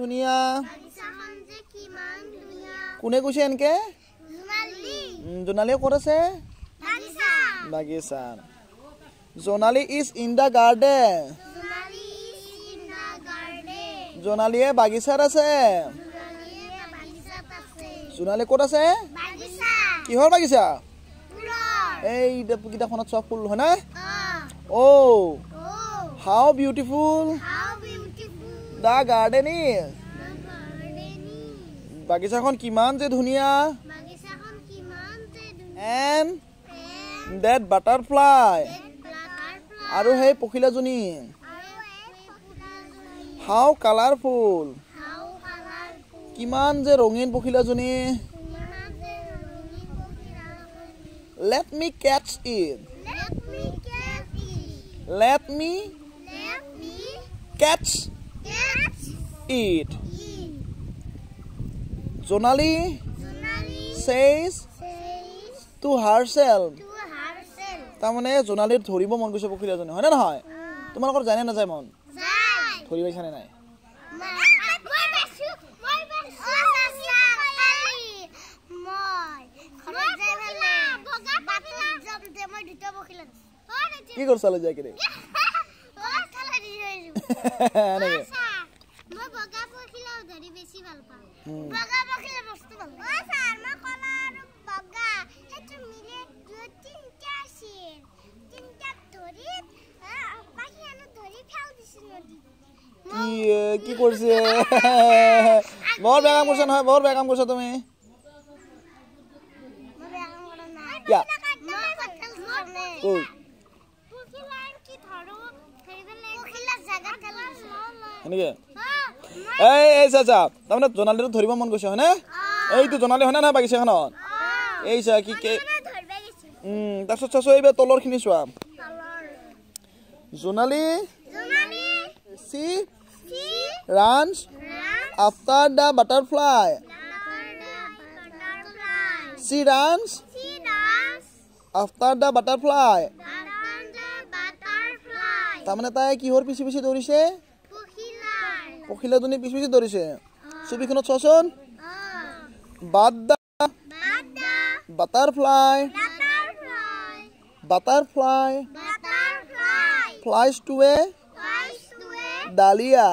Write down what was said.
ধুনীয়া কোনে কৈছে এনেকে জোনালীয়ে ক'ত আছে বাগিচা Jonali is in the garden জোনালীয়ে বাগিচাত আছে জোনালী ক'ত আছে কিহৰ বাগিচা এই কিতাপখনত চব ফুল হয়নে oh' how beautiful The garden is. The garden is. Bagisakon kimante dunia. Bagisakon kimante dunia. And that butterfly. Aru hai pukhila zuni. How colorful. Kiman ze rongin pukhila zuni. Let me catch it. Let me catch it. Let me catch it. Eat. Eat. Eat. Sonali, Sonali says, says to herself. তাৰমানে জোনালীৰ ধৰিব মন গৈছে পুখুৰীয়াজনী হয়নে নহয় তোমালোকৰ জানে নাযায় মন ধৰি পাইছানে নাই কি কৰিছা লৈ যায় কিনে বেশি ভাল পাওঁ বগা পাখিলে বস্তু ভাল লাগে ও স্যাৰ মা কলা আৰু বগা এটো মিলে দুই তিনটা আছে তিনটা ধৰি পাখি আনো ধৰি ফেল দিছে নদী কি কি কৰিছে বৰ বেগাম কৰিছে নহয় বৰ বেগাম কৰিছা তুমি এনেকে এই এই চা চা তাৰমানে জোনালীটো ধৰিব মন গৈছে হয়নে এইটো জোনালী হয়নে নাই বাগিচাখনত এই চা কি তাৰপিছত চাচোন এইবাৰ তলৰখিনি চোৱা Jonali she runs after the butterfly she runs after the butterfly তাৰমানে তাই কিহৰ পিছি পিছি দৌৰিছে পখিলা দুনি পিছ পিছি ধৰিছে ছবিখনত চচোন butterfly butterfly flies toward dahlia